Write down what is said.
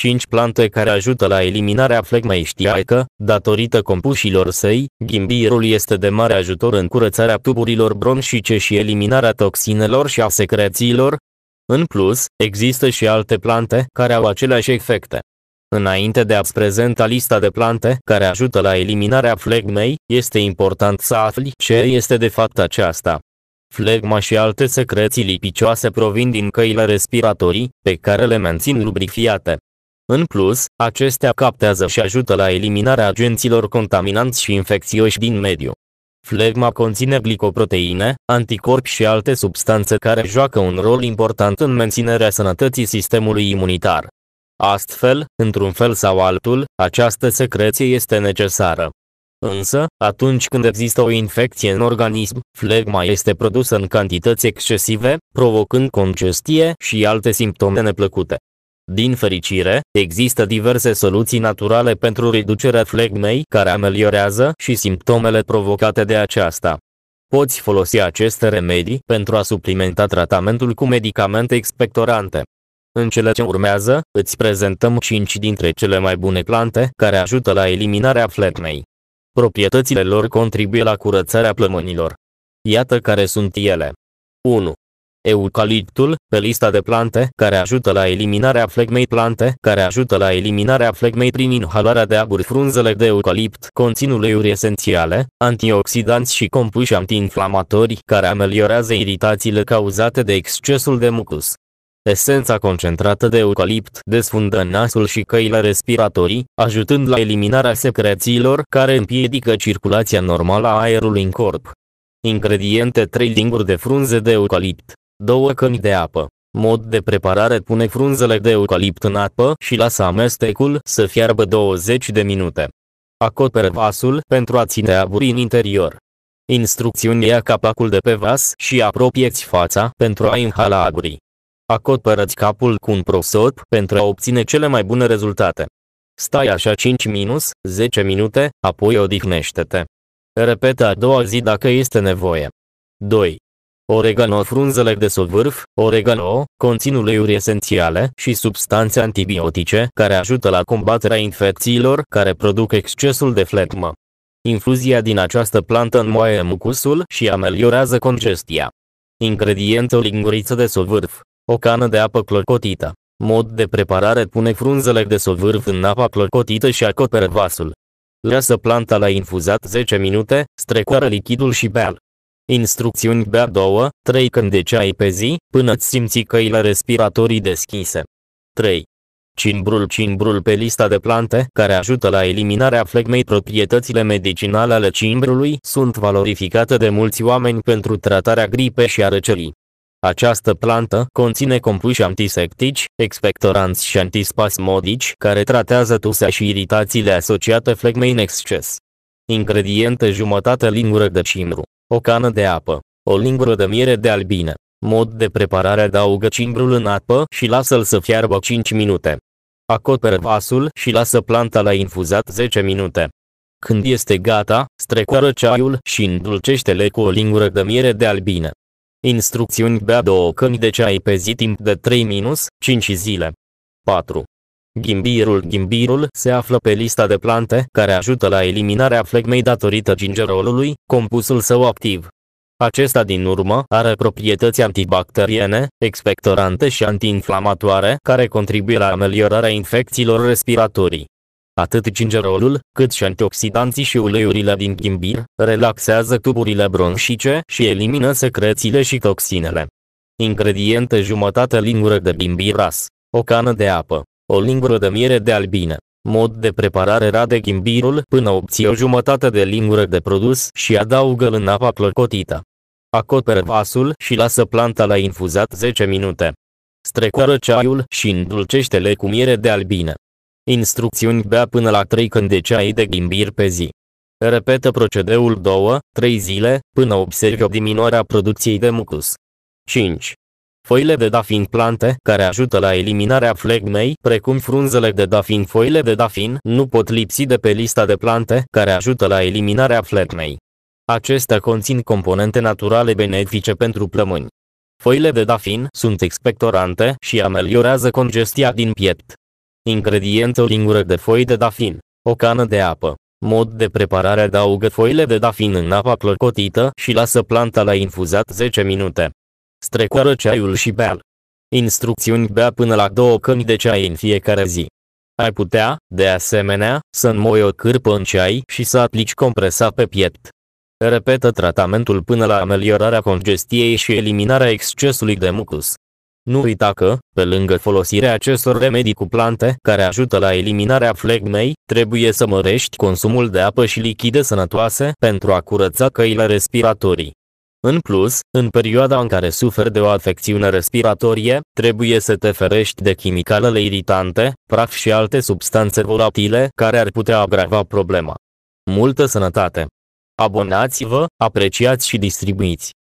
5 plante care ajută la eliminarea flegmei știai că, datorită compușilor săi, ghimbirul este de mare ajutor în curățarea tuburilor bronșice și eliminarea toxinelor și a secrețiilor. În plus, există și alte plante care au aceleași efecte. Înainte de a-ți prezenta lista de plante care ajută la eliminarea flegmei, este important să afli ce este de fapt aceasta. Flegma și alte secreții lipicioase provin din căile respiratorii, pe care le mențin lubrifiate. În plus, acestea captează și ajută la eliminarea agenților contaminanți și infecțioși din mediu. Flegma conține glicoproteine, anticorpi și alte substanțe care joacă un rol important în menținerea sănătății sistemului imunitar. Astfel, într-un fel sau altul, această secreție este necesară. Însă, atunci când există o infecție în organism, flegma este produsă în cantități excesive, provocând congestie și alte simptome neplăcute. Din fericire, există diverse soluții naturale pentru reducerea flegmei care ameliorează și simptomele provocate de aceasta. Poți folosi aceste remedii pentru a suplimenta tratamentul cu medicamente expectorante. În cele ce urmează, îți prezentăm 5 dintre cele mai bune plante care ajută la eliminarea flegmei. Proprietățile lor contribuie la curățarea plămânilor. Iată care sunt ele. 1. Eucaliptul, pe lista de plante care ajută la eliminarea flegmei plante care ajută la eliminarea flegmei prin inhalarea de aburi frunzele de eucalipt conțin uleiuri esențiale, antioxidanți și compuși antiinflamatori care ameliorează iritațiile cauzate de excesul de mucus. Esența concentrată de eucalipt desfundă nasul și căile respiratorii, ajutând la eliminarea secrețiilor care împiedică circulația normală a aerului în corp. Ingrediente 3 linguri de frunze de eucalipt 2 căni de apă. Mod de preparare pune frunzele de eucalipt în apă și lasă amestecul să fiarbă 20 de minute. Acoperă vasul pentru a ține aburi în interior. Instrucțiuni ia capacul de pe vas și apropieți fața pentru a inhala aburii. Acoperă-ți capul cu un prosop pentru a obține cele mai bune rezultate. Stai așa 5 minus 10 minute, apoi odihnește-te. Repetă a doua zi dacă este nevoie. 2. Oregano frunzele de sovârf, oregano, conțin uleiuri esențiale și substanțe antibiotice care ajută la combaterea infecțiilor care produc excesul de flegmă. Infuzia din această plantă înmoaie mucusul și ameliorează congestia. Ingrediente o linguriță de sovârf, o cană de apă clocotită. Mod de preparare pune frunzele de sovârf în apa clocotită și acoperă vasul. Lasă planta la infuzat 10 minute, strecoară lichidul și beal. Instrucțiuni bea două, trei când de deci ceai pe zi, până îți simți căile respiratorii deschise. 3. Cimbrul Cimbrul pe lista de plante care ajută la eliminarea flegmei proprietățile medicinale ale cimbrului sunt valorificate de mulți oameni pentru tratarea gripe și a răcelii. Această plantă conține compuși antiseptici, expectoranți și antispasmodici care tratează tusea și iritațiile asociate flegmei în exces. Ingrediente jumătate lingură de cimbru o cană de apă, o lingură de miere de albine. Mod de preparare adaugă cimbrul în apă și lasă-l să fiarbă 5 minute. Acoperă vasul și lasă planta la infuzat 10 minute. Când este gata, strecoară ceaiul și îndulcește-le cu o lingură de miere de albine. Instrucțiuni Bea două căni de ceai pe zi timp de 3-5 zile. 4. Ghimbirul Ghimbirul se află pe lista de plante care ajută la eliminarea flegmei datorită gingerolului, compusul său activ. Acesta din urmă are proprietăți antibacteriene, expectorante și antiinflamatoare care contribuie la ameliorarea infecțiilor respiratorii. Atât gingerolul, cât și antioxidanții și uleiurile din ghimbir relaxează tuburile bronșice și elimină secrețiile și toxinele. Ingrediente jumătate lingură de ghimbir ras, o cană de apă, o lingură de miere de albine. Mod de preparare rade ghimbirul până obții o jumătate de lingură de produs și adaugă-l în apa clocotită. Acoperă vasul și lasă planta la infuzat 10 minute. Strecoară ceaiul și îndulcește-le cu miere de albine. Instrucțiuni bea până la 3 de ceai de ghimbir pe zi. Repetă procedeul 2-3 zile, până observi o diminuare a producției de mucus. 5. Foile de dafin plante, care ajută la eliminarea flegmei, precum frunzele de dafin Foile de dafin nu pot lipsi de pe lista de plante, care ajută la eliminarea flegmei. Acestea conțin componente naturale benefice pentru plămâni. Foile de dafin sunt expectorante și ameliorează congestia din piept. Ingrediente o lingură de foi de dafin, o cană de apă. Mod de preparare adaugă foile de dafin în apa clocotită și lasă planta la infuzat 10 minute. Strecoară ceaiul și bea Instrucțiuni bea până la două căni de ceai în fiecare zi. Ai putea, de asemenea, să înmoi o cârpă în ceai și să aplici compresa pe piept. Repetă tratamentul până la ameliorarea congestiei și eliminarea excesului de mucus. Nu uita că, pe lângă folosirea acestor remedii cu plante care ajută la eliminarea flegmei, trebuie să mărești consumul de apă și lichide sănătoase pentru a curăța căile respiratorii. În plus, în perioada în care suferi de o afecțiune respiratorie, trebuie să te ferești de chimicalele iritante, praf și alte substanțe volatile care ar putea agrava problema. Multă sănătate! Abonați-vă, apreciați și distribuiți!